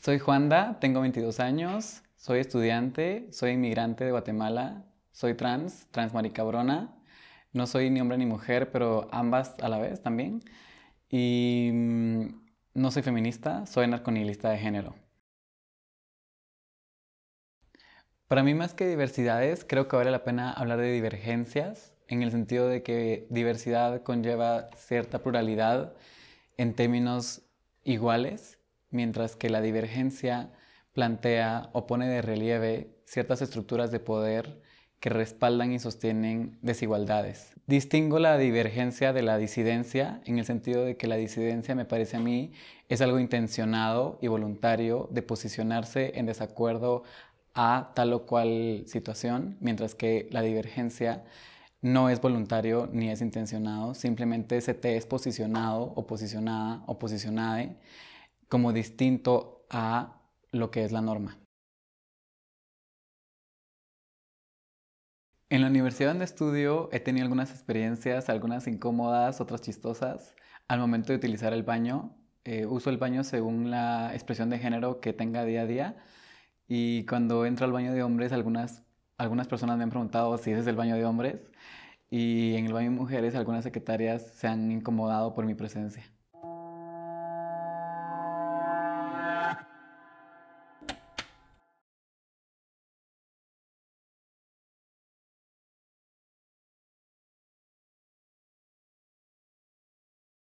Soy Juanda, tengo 22 años, soy estudiante, soy inmigrante de Guatemala, soy trans, trans maricabrona. No soy ni hombre ni mujer, pero ambas a la vez también. Y mm, no soy feminista, soy narconilista de género. Para mí más que diversidades, creo que vale la pena hablar de divergencias, en el sentido de que diversidad conlleva cierta pluralidad en términos iguales mientras que la divergencia plantea o pone de relieve ciertas estructuras de poder que respaldan y sostienen desigualdades. Distingo la divergencia de la disidencia en el sentido de que la disidencia me parece a mí es algo intencionado y voluntario de posicionarse en desacuerdo a tal o cual situación, mientras que la divergencia no es voluntario ni es intencionado, simplemente se te es posicionado o posicionada o posicionade como distinto a lo que es la norma. En la universidad donde estudio he tenido algunas experiencias, algunas incómodas, otras chistosas, al momento de utilizar el baño. Eh, uso el baño según la expresión de género que tenga día a día y cuando entro al baño de hombres algunas, algunas personas me han preguntado si ese es el baño de hombres y en el baño de mujeres algunas secretarias se han incomodado por mi presencia.